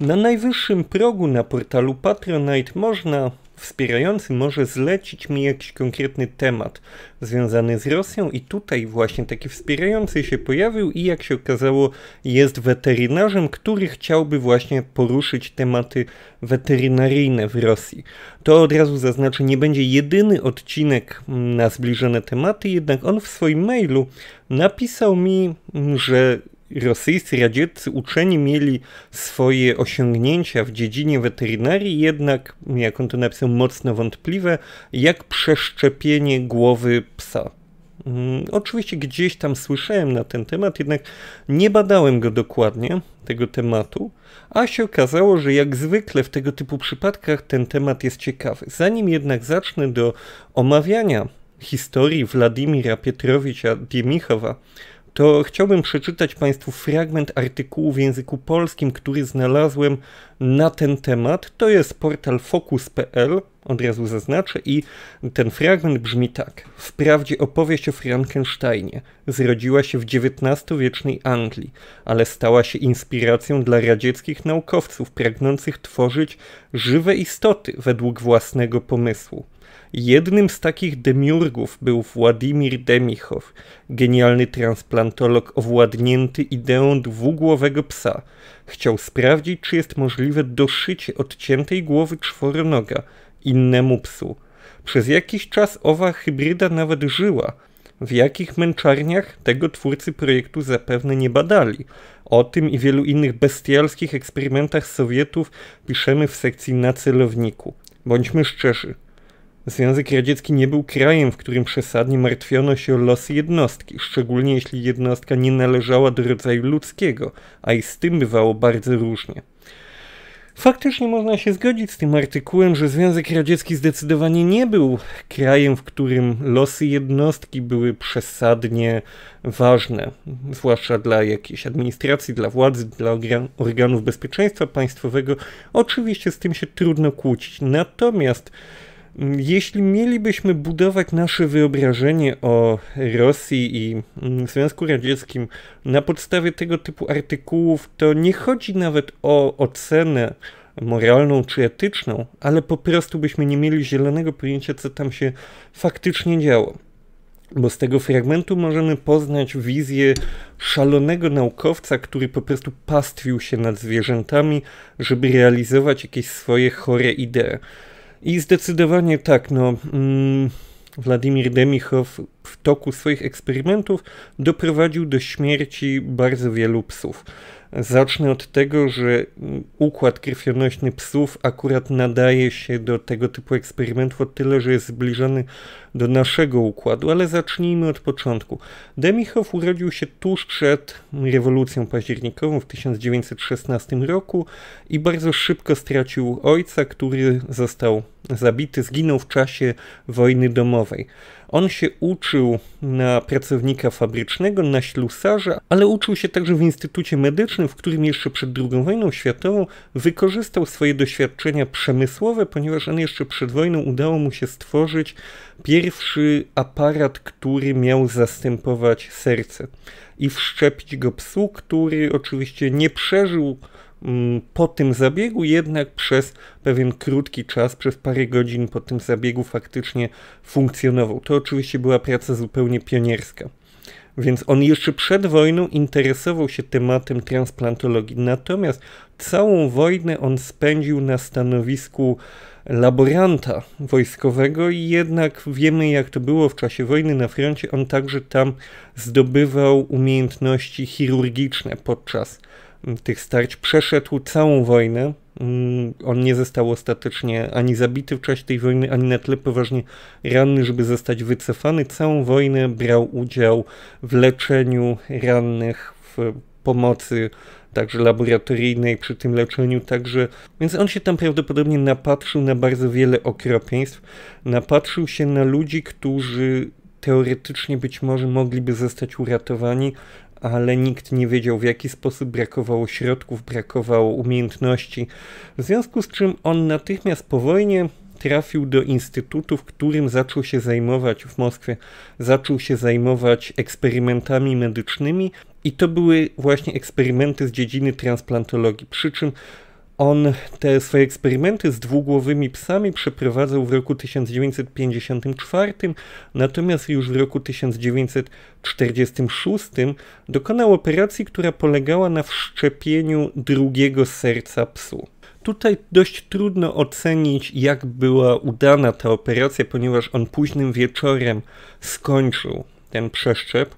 Na najwyższym progu na portalu Patronite można, wspierający może zlecić mi jakiś konkretny temat związany z Rosją i tutaj właśnie taki wspierający się pojawił i jak się okazało jest weterynarzem, który chciałby właśnie poruszyć tematy weterynaryjne w Rosji. To od razu zaznaczę, nie będzie jedyny odcinek na zbliżone tematy, jednak on w swoim mailu napisał mi, że rosyjscy, radzieccy uczeni mieli swoje osiągnięcia w dziedzinie weterynarii, jednak, jak on to napisał, mocno wątpliwe, jak przeszczepienie głowy psa. Mm, oczywiście gdzieś tam słyszałem na ten temat, jednak nie badałem go dokładnie, tego tematu, a się okazało, że jak zwykle w tego typu przypadkach ten temat jest ciekawy. Zanim jednak zacznę do omawiania historii Władimira Pietrowicza Diemichowa, to chciałbym przeczytać Państwu fragment artykułu w języku polskim, który znalazłem na ten temat. To jest portal focus.pl, od razu zaznaczę, i ten fragment brzmi tak. Wprawdzie opowieść o Frankensteinie zrodziła się w XIX-wiecznej Anglii, ale stała się inspiracją dla radzieckich naukowców pragnących tworzyć żywe istoty według własnego pomysłu. Jednym z takich demiurgów był Władimir Demichow, genialny transplantolog owładnięty ideą dwugłowego psa. Chciał sprawdzić, czy jest możliwe doszycie odciętej głowy czworonoga innemu psu. Przez jakiś czas owa hybryda nawet żyła. W jakich męczarniach tego twórcy projektu zapewne nie badali. O tym i wielu innych bestialskich eksperymentach Sowietów piszemy w sekcji na celowniku. Bądźmy szczerzy. Związek Radziecki nie był krajem, w którym przesadnie martwiono się o losy jednostki, szczególnie jeśli jednostka nie należała do rodzaju ludzkiego, a i z tym bywało bardzo różnie. Faktycznie można się zgodzić z tym artykułem, że Związek Radziecki zdecydowanie nie był krajem, w którym losy jednostki były przesadnie ważne, zwłaszcza dla jakiejś administracji, dla władzy, dla organów bezpieczeństwa państwowego. Oczywiście z tym się trudno kłócić. Natomiast Mm, jeśli mielibyśmy budować nasze wyobrażenie o Rosji i mm, Związku Radzieckim na podstawie tego typu artykułów, to nie chodzi nawet o ocenę moralną czy etyczną, ale po prostu byśmy nie mieli zielonego pojęcia, co tam się faktycznie działo. Bo z tego fragmentu możemy poznać wizję szalonego naukowca, który po prostu pastwił się nad zwierzętami, żeby realizować jakieś swoje chore idee. I zdecydowanie tak, no. Mm, Władimir Demichow w toku swoich eksperymentów doprowadził do śmierci bardzo wielu psów. Zacznę od tego, że mm, układ krwionośny psów akurat nadaje się do tego typu eksperymentów o tyle, że jest zbliżony do naszego układu, ale zacznijmy od początku. Demichow urodził się tuż przed rewolucją październikową w 1916 roku i bardzo szybko stracił ojca, który został zabity, zginął w czasie wojny domowej. On się uczył na pracownika fabrycznego, na ślusarza, ale uczył się także w Instytucie Medycznym, w którym jeszcze przed II wojną światową wykorzystał swoje doświadczenia przemysłowe, ponieważ on jeszcze przed wojną udało mu się stworzyć pierwszy aparat, który miał zastępować serce i wszczepić go psu, który oczywiście nie przeżył Mm, po tym zabiegu, jednak przez pewien krótki czas, przez parę godzin po tym zabiegu faktycznie funkcjonował. To oczywiście była praca zupełnie pionierska. Więc on jeszcze przed wojną interesował się tematem transplantologii. Natomiast całą wojnę on spędził na stanowisku laboranta wojskowego i jednak wiemy jak to było w czasie wojny na froncie. On także tam zdobywał umiejętności chirurgiczne podczas tych starć przeszedł całą wojnę. Mm, on nie został ostatecznie ani zabity w czasie tej wojny, ani na tyle poważnie ranny, żeby zostać wycofany. Całą wojnę brał udział w leczeniu rannych, w pomocy także laboratoryjnej przy tym leczeniu, także więc on się tam prawdopodobnie napatrzył na bardzo wiele okropieństw, napatrzył się na ludzi, którzy teoretycznie być może mogliby zostać uratowani, ale nikt nie wiedział w jaki sposób brakowało środków, brakowało umiejętności, w związku z czym on natychmiast po wojnie trafił do instytutu, w którym zaczął się zajmować w Moskwie, zaczął się zajmować eksperymentami medycznymi i to były właśnie eksperymenty z dziedziny transplantologii, przy czym on te swoje eksperymenty z dwugłowymi psami przeprowadzał w roku 1954, natomiast już w roku 1946 dokonał operacji, która polegała na wszczepieniu drugiego serca psu. Tutaj dość trudno ocenić, jak była udana ta operacja, ponieważ on późnym wieczorem skończył ten przeszczep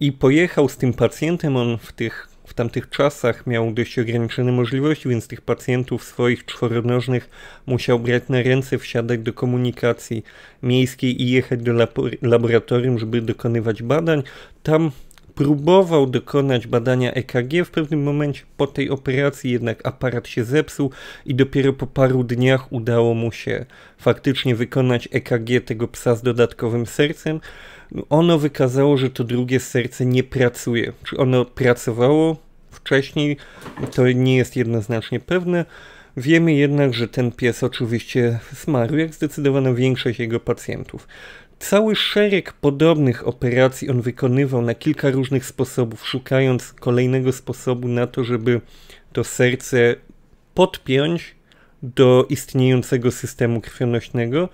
i pojechał z tym pacjentem. On w tych w tamtych czasach miał dość ograniczone możliwości, więc tych pacjentów swoich czworonożnych musiał brać na ręce, wsiadać do komunikacji miejskiej i jechać do laboratorium, żeby dokonywać badań. Tam próbował dokonać badania EKG, w pewnym momencie po tej operacji jednak aparat się zepsuł i dopiero po paru dniach udało mu się faktycznie wykonać EKG tego psa z dodatkowym sercem. No, ono wykazało, że to drugie serce nie pracuje. Czy ono pracowało wcześniej, to nie jest jednoznacznie pewne. Wiemy jednak, że ten pies oczywiście zmarł, jak zdecydowana większość jego pacjentów. Cały szereg podobnych operacji on wykonywał na kilka różnych sposobów, szukając kolejnego sposobu na to, żeby to serce podpiąć do istniejącego systemu krwionośnego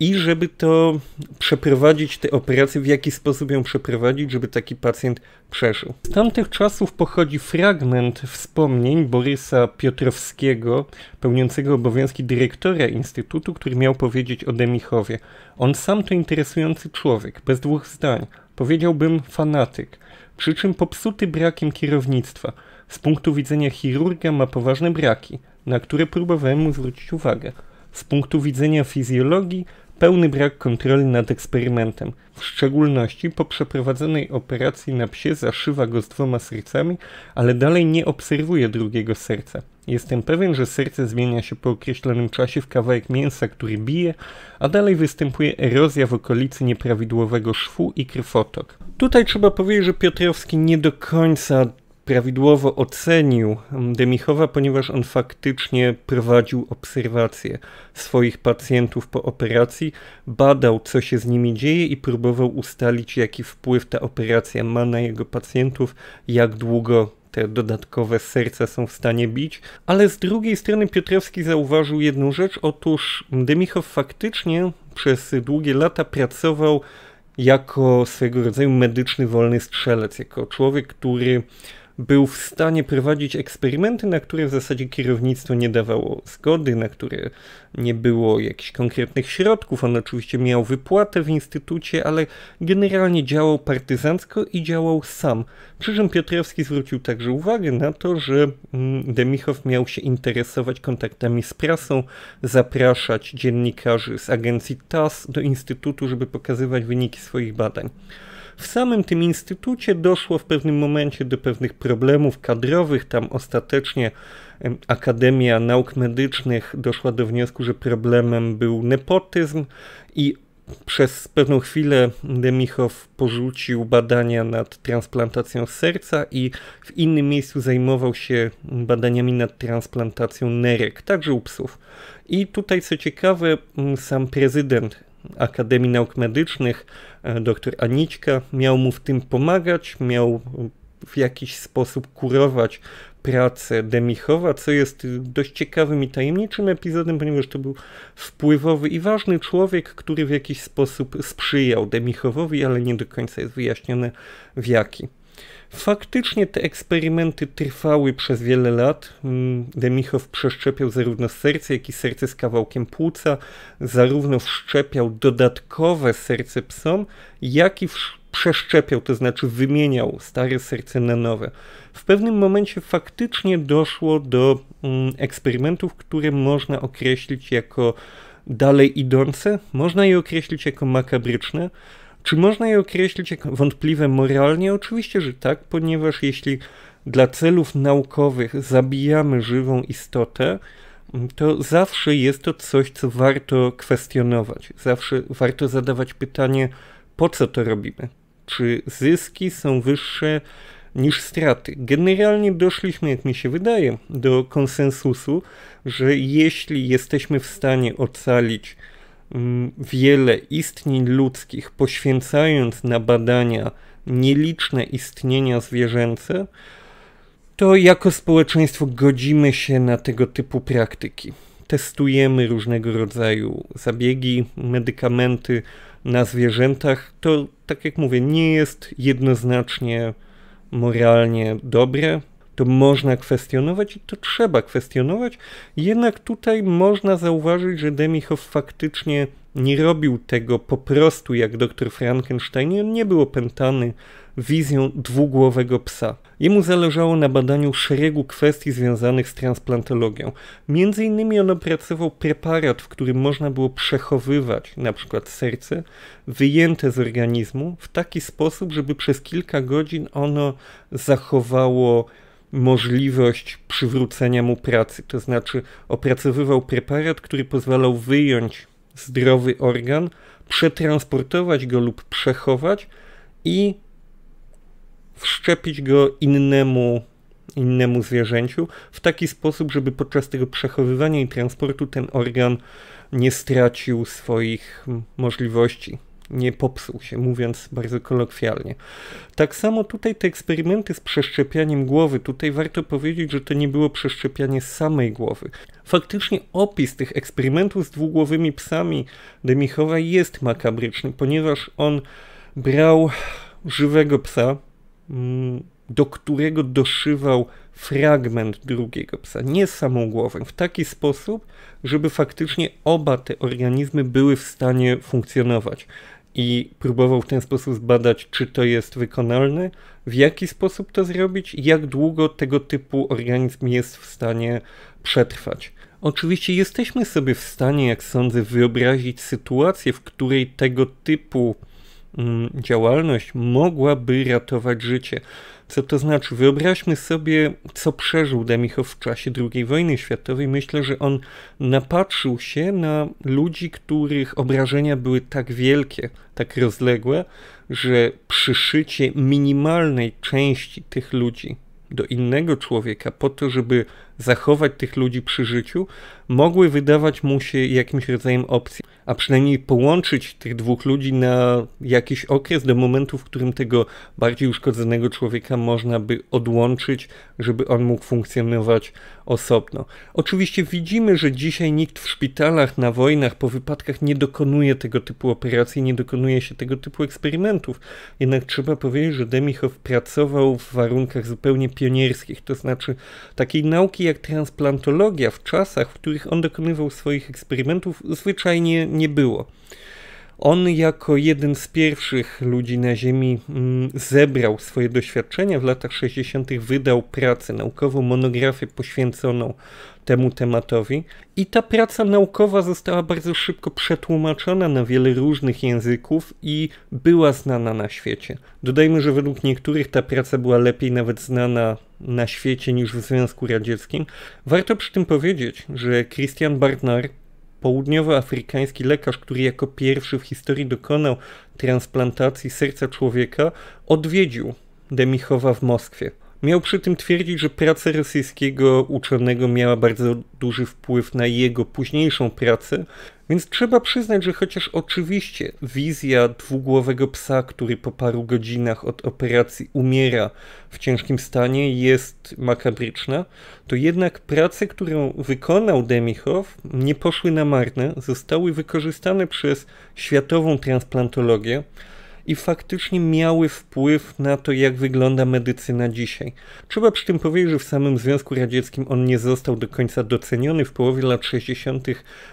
i żeby to przeprowadzić, tę operację, w jaki sposób ją przeprowadzić, żeby taki pacjent przeżył. Z tamtych czasów pochodzi fragment wspomnień Borysa Piotrowskiego, pełniącego obowiązki dyrektora Instytutu, który miał powiedzieć o Demichowie. On sam to interesujący człowiek, bez dwóch zdań. Powiedziałbym fanatyk, przy czym popsuty brakiem kierownictwa. Z punktu widzenia chirurga ma poważne braki, na które próbowałem mu zwrócić uwagę. Z punktu widzenia fizjologii pełny brak kontroli nad eksperymentem. W szczególności po przeprowadzonej operacji na psie zaszywa go z dwoma sercami, ale dalej nie obserwuje drugiego serca. Jestem pewien, że serce zmienia się po określonym czasie w kawałek mięsa, który bije, a dalej występuje erozja w okolicy nieprawidłowego szwu i krwotok. Tutaj trzeba powiedzieć, że Piotrowski nie do końca prawidłowo ocenił Demichowa, ponieważ on faktycznie prowadził obserwacje swoich pacjentów po operacji, badał, co się z nimi dzieje i próbował ustalić, jaki wpływ ta operacja ma na jego pacjentów, jak długo te dodatkowe serca są w stanie bić. Ale z drugiej strony Piotrowski zauważył jedną rzecz, otóż Demichow faktycznie przez długie lata pracował jako swojego rodzaju medyczny wolny strzelec, jako człowiek, który był w stanie prowadzić eksperymenty, na które w zasadzie kierownictwo nie dawało zgody, na które nie było jakichś konkretnych środków. On oczywiście miał wypłatę w instytucie, ale generalnie działał partyzancko i działał sam. Przy Piotrowski zwrócił także uwagę na to, że mm, Demichow miał się interesować kontaktami z prasą, zapraszać dziennikarzy z agencji TAS do instytutu, żeby pokazywać wyniki swoich badań. W samym tym instytucie doszło w pewnym momencie do pewnych problemów kadrowych. Tam ostatecznie Akademia Nauk Medycznych doszła do wniosku, że problemem był nepotyzm i przez pewną chwilę Demichow porzucił badania nad transplantacją serca i w innym miejscu zajmował się badaniami nad transplantacją nerek, także u psów. I tutaj co ciekawe, sam prezydent Akademii Nauk Medycznych, e, dr Anićka, miał mu w tym pomagać, miał w jakiś sposób kurować pracę Demichowa, co jest dość ciekawym i tajemniczym epizodem, ponieważ to był wpływowy i ważny człowiek, który w jakiś sposób sprzyjał Demichowowi, ale nie do końca jest wyjaśnione w jaki. Faktycznie te eksperymenty trwały przez wiele lat. Mm, Demichow przeszczepiał zarówno serce, jak i serce z kawałkiem płuca, zarówno wszczepiał dodatkowe serce psom, jak i przeszczepiał, to znaczy wymieniał stare serce na nowe. W pewnym momencie faktycznie doszło do mm, eksperymentów, które można określić jako dalej idące, można je określić jako makabryczne. Czy można je określić jako wątpliwe moralnie? Oczywiście, że tak, ponieważ jeśli dla celów naukowych zabijamy żywą istotę, mm, to zawsze jest to coś, co warto kwestionować. Zawsze warto zadawać pytanie, po co to robimy? Czy zyski są wyższe niż straty? Generalnie doszliśmy, jak mi się wydaje, do konsensusu, że jeśli jesteśmy w stanie ocalić wiele istnień ludzkich, poświęcając na badania nieliczne istnienia zwierzęce, to jako społeczeństwo godzimy się na tego typu praktyki. Testujemy różnego rodzaju zabiegi, medykamenty na zwierzętach. To, tak jak mówię, nie jest jednoznacznie moralnie dobre, to można kwestionować i to trzeba kwestionować. Jednak tutaj można zauważyć, że Demichow faktycznie nie robił tego po prostu jak dr Frankenstein. On nie był opętany wizją dwugłowego psa. Jemu zależało na badaniu szeregu kwestii związanych z transplantologią. Między innymi on opracował preparat, w którym można było przechowywać np. serce wyjęte z organizmu w taki sposób, żeby przez kilka godzin ono zachowało możliwość przywrócenia mu pracy. To znaczy opracowywał preparat, który pozwalał wyjąć zdrowy organ, przetransportować go lub przechować i wszczepić go innemu, innemu zwierzęciu w taki sposób, żeby podczas tego przechowywania i transportu ten organ nie stracił swoich możliwości nie popsuł się, mówiąc bardzo kolokwialnie. Tak samo tutaj te eksperymenty z przeszczepianiem głowy, tutaj warto powiedzieć, że to nie było przeszczepianie samej głowy. Faktycznie opis tych eksperymentów z dwugłowymi psami Demichowa jest makabryczny, ponieważ on brał żywego psa, mm, do którego doszywał fragment drugiego psa, nie samą głowę, w taki sposób, żeby faktycznie oba te organizmy były w stanie funkcjonować i próbował w ten sposób zbadać, czy to jest wykonalne, w jaki sposób to zrobić i jak długo tego typu organizm jest w stanie przetrwać. Oczywiście jesteśmy sobie w stanie, jak sądzę, wyobrazić sytuację, w której tego typu Mm, działalność mogłaby ratować życie. Co to znaczy? Wyobraźmy sobie, co przeżył Demichow w czasie II wojny światowej. Myślę, że on napatrzył się na ludzi, których obrażenia były tak wielkie, tak rozległe, że przyszycie minimalnej części tych ludzi do innego człowieka po to, żeby zachować tych ludzi przy życiu, mogły wydawać mu się jakimś rodzajem opcji, a przynajmniej połączyć tych dwóch ludzi na jakiś okres do momentu, w którym tego bardziej uszkodzonego człowieka można by odłączyć, żeby on mógł funkcjonować osobno. Oczywiście widzimy, że dzisiaj nikt w szpitalach, na wojnach, po wypadkach nie dokonuje tego typu operacji, nie dokonuje się tego typu eksperymentów. Jednak trzeba powiedzieć, że Demichow pracował w warunkach zupełnie pionierskich, to znaczy takiej nauki, jak transplantologia w czasach, w których on dokonywał swoich eksperymentów, zwyczajnie nie było. On jako jeden z pierwszych ludzi na Ziemi mm, zebrał swoje doświadczenia. W latach 60. wydał pracę naukową, monografię poświęconą temu tematowi. I ta praca naukowa została bardzo szybko przetłumaczona na wiele różnych języków i była znana na świecie. Dodajmy, że według niektórych ta praca była lepiej nawet znana na świecie niż w Związku Radzieckim. Warto przy tym powiedzieć, że Christian Barnard południowoafrykański lekarz, który jako pierwszy w historii dokonał transplantacji serca człowieka, odwiedził Demichowa w Moskwie. Miał przy tym twierdzić, że praca rosyjskiego uczonego miała bardzo duży wpływ na jego późniejszą pracę, więc trzeba przyznać, że chociaż oczywiście wizja dwugłowego psa, który po paru godzinach od operacji umiera w ciężkim stanie, jest makabryczna, to jednak prace, którą wykonał Demichow, nie poszły na marne, zostały wykorzystane przez światową transplantologię i faktycznie miały wpływ na to, jak wygląda medycyna dzisiaj. Trzeba przy tym powiedzieć, że w samym Związku Radzieckim on nie został do końca doceniony. W połowie lat 60.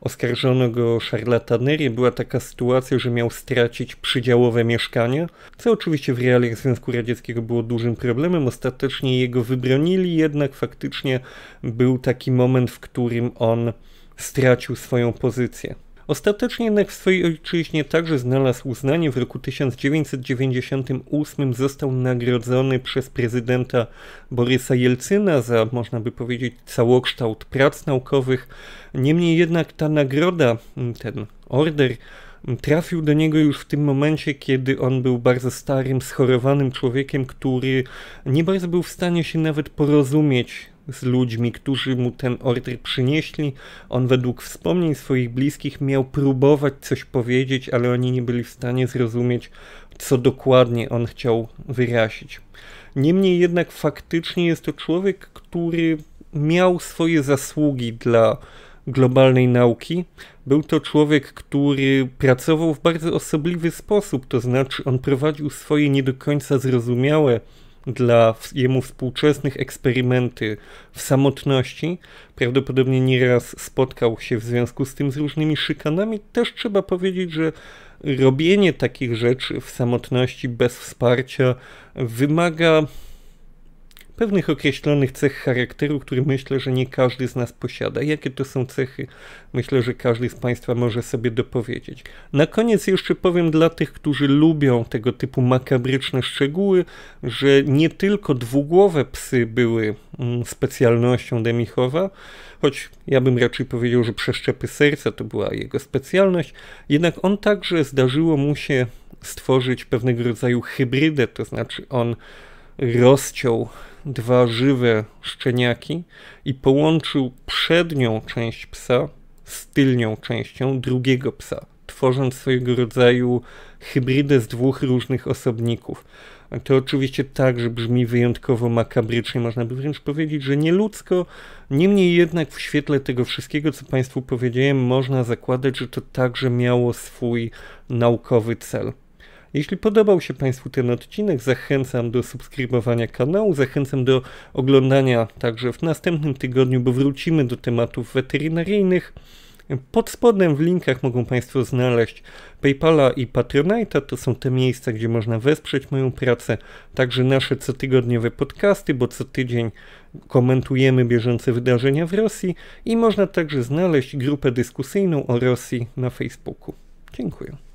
oskarżono go o szarlatanerię. Była taka sytuacja, że miał stracić przydziałowe mieszkanie. co oczywiście w realiach Związku Radzieckiego było dużym problemem. Ostatecznie jego wybronili, jednak faktycznie był taki moment, w którym on stracił swoją pozycję. Ostatecznie jednak w swojej ojczyźnie także znalazł uznanie. W roku 1998 został nagrodzony przez prezydenta Borysa Jelcyna za, można by powiedzieć, całokształt prac naukowych. Niemniej jednak ta nagroda, ten order, trafił do niego już w tym momencie, kiedy on był bardzo starym, schorowanym człowiekiem, który nie bardzo był w stanie się nawet porozumieć z ludźmi, którzy mu ten order przynieśli. On według wspomnień swoich bliskich miał próbować coś powiedzieć, ale oni nie byli w stanie zrozumieć, co dokładnie on chciał wyrazić. Niemniej jednak faktycznie jest to człowiek, który miał swoje zasługi dla globalnej nauki. Był to człowiek, który pracował w bardzo osobliwy sposób, to znaczy on prowadził swoje nie do końca zrozumiałe dla jemu współczesnych eksperymenty w samotności. Prawdopodobnie nieraz spotkał się w związku z tym z różnymi szykanami. Też trzeba powiedzieć, że robienie takich rzeczy w samotności bez wsparcia wymaga pewnych określonych cech charakteru, który myślę, że nie każdy z nas posiada. Jakie to są cechy? Myślę, że każdy z Państwa może sobie dopowiedzieć. Na koniec jeszcze powiem dla tych, którzy lubią tego typu makabryczne szczegóły, że nie tylko dwugłowe psy były mm, specjalnością Demichowa, choć ja bym raczej powiedział, że przeszczepy serca to była jego specjalność, jednak on także zdarzyło mu się stworzyć pewnego rodzaju hybrydę, to znaczy on rozciął dwa żywe szczeniaki i połączył przednią część psa z tylnią częścią drugiego psa, tworząc swojego rodzaju hybrydę z dwóch różnych osobników. To oczywiście także brzmi wyjątkowo makabrycznie, można by wręcz powiedzieć, że nieludzko. Niemniej jednak w świetle tego wszystkiego, co Państwu powiedziałem, można zakładać, że to także miało swój naukowy cel. Jeśli podobał się Państwu ten odcinek, zachęcam do subskrybowania kanału, zachęcam do oglądania także w następnym tygodniu, bo wrócimy do tematów weterynaryjnych. Pod spodem w linkach mogą Państwo znaleźć PayPala i Patronite'a. To są te miejsca, gdzie można wesprzeć moją pracę. Także nasze cotygodniowe podcasty, bo co tydzień komentujemy bieżące wydarzenia w Rosji i można także znaleźć grupę dyskusyjną o Rosji na Facebooku. Dziękuję.